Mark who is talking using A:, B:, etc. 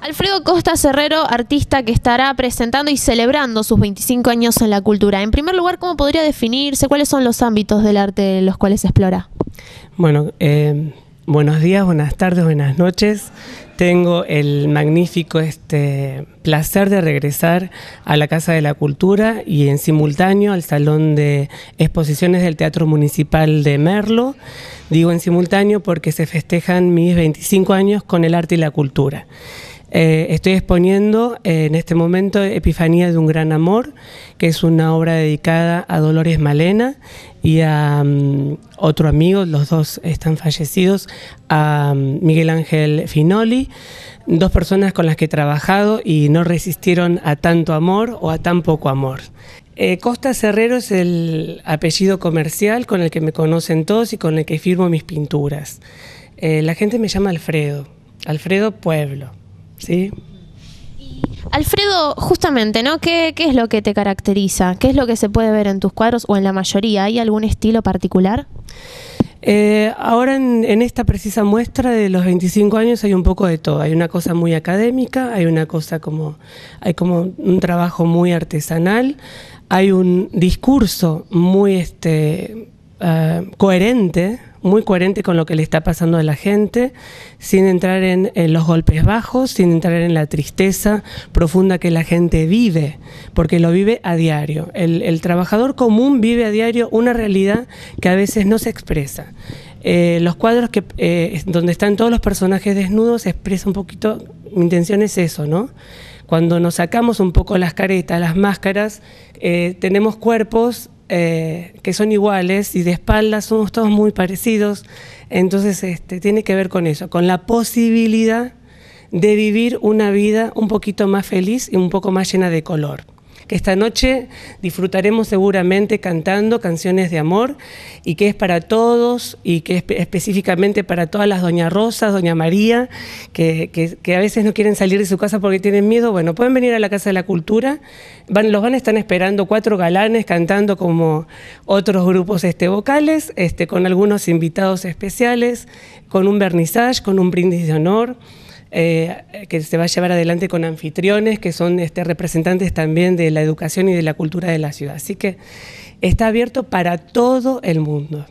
A: Alfredo Costa Herrero, artista que estará presentando y celebrando sus 25 años en la cultura. En primer lugar, ¿cómo podría definirse? ¿Cuáles son los ámbitos del arte en los cuales explora?
B: Bueno, eh, buenos días, buenas tardes, buenas noches. Tengo el magnífico este, placer de regresar a la Casa de la Cultura y en simultáneo al Salón de Exposiciones del Teatro Municipal de Merlo digo en simultáneo porque se festejan mis 25 años con el arte y la cultura. Eh, estoy exponiendo eh, en este momento Epifanía de un gran amor, que es una obra dedicada a Dolores Malena y a mm, otro amigo, los dos están fallecidos, a mm, Miguel Ángel Finoli, dos personas con las que he trabajado y no resistieron a tanto amor o a tan poco amor. Eh, Costa Cerrero es el apellido comercial con el que me conocen todos y con el que firmo mis pinturas. Eh, la gente me llama Alfredo, Alfredo Pueblo, ¿sí?
A: Alfredo, justamente, ¿no? ¿Qué, es lo que te caracteriza? ¿Qué es lo que se puede ver en tus cuadros o en la mayoría? ¿Hay algún estilo particular?
B: Eh, ahora en, en, esta precisa muestra de los 25 años hay un poco de todo. Hay una cosa muy académica, hay una cosa como, hay como un trabajo muy artesanal, hay un discurso muy este, eh, coherente, muy coherente con lo que le está pasando a la gente, sin entrar en, los golpes bajos, sin entrar en la tristeza profunda que la gente vive, porque lo vive a diario. El, trabajador común vive a diario una realidad que a veces no se expresa. Eh, los cuadros que, eh, donde están todos los personajes desnudos expresa un poquito, mi intención es eso, ¿no? Cuando nos sacamos un poco las caretas, las máscaras, eh, tenemos cuerpos eh, que son iguales y de espaldas somos todos muy parecidos. Entonces, este, tiene que ver con eso, con la posibilidad de vivir una vida un poquito más feliz y un poco más llena de color que esta noche disfrutaremos seguramente cantando canciones de amor y que es para todos y que es específicamente para todas las doña Rosas, doña María, que, a veces no quieren salir de su casa porque tienen miedo. Bueno, pueden venir a la Casa de la Cultura, los van a estar esperando cuatro galanes cantando como otros grupos este, vocales, este, con algunos invitados especiales, con un vernissage, con un brindis de honor. Eh, que se va a llevar adelante con anfitriones, que son este, representantes también de la educación y de la cultura de la ciudad. Así que está abierto para todo el mundo.